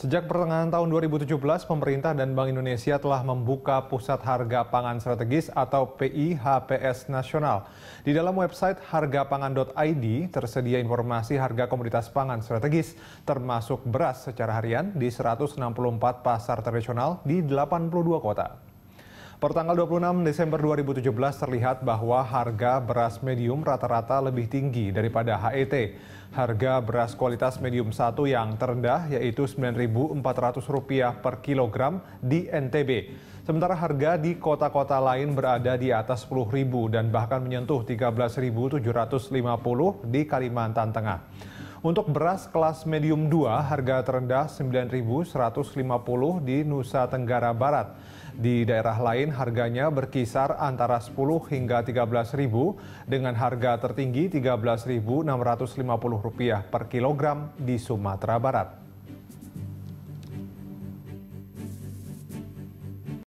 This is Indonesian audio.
Sejak pertengahan tahun 2017, pemerintah dan Bank Indonesia telah membuka Pusat Harga Pangan Strategis atau PIHPS Nasional. Di dalam website hargapangan.id tersedia informasi harga komoditas pangan strategis, termasuk beras secara harian di 164 pasar tradisional di 82 kota. Pertanggal 26 Desember 2017 terlihat bahwa harga beras medium rata-rata lebih tinggi daripada HET. Harga beras kualitas medium 1 yang terendah yaitu Rp9.400 per kilogram di NTB. Sementara harga di kota-kota lain berada di atas Rp10.000 dan bahkan menyentuh Rp13.750 di Kalimantan Tengah. Untuk beras kelas medium 2, harga terendah Rp9.150 di Nusa Tenggara Barat. Di daerah lain harganya berkisar antara 10 hingga 13.000 dengan harga tertinggi Rp13.650 per kilogram di Sumatera Barat.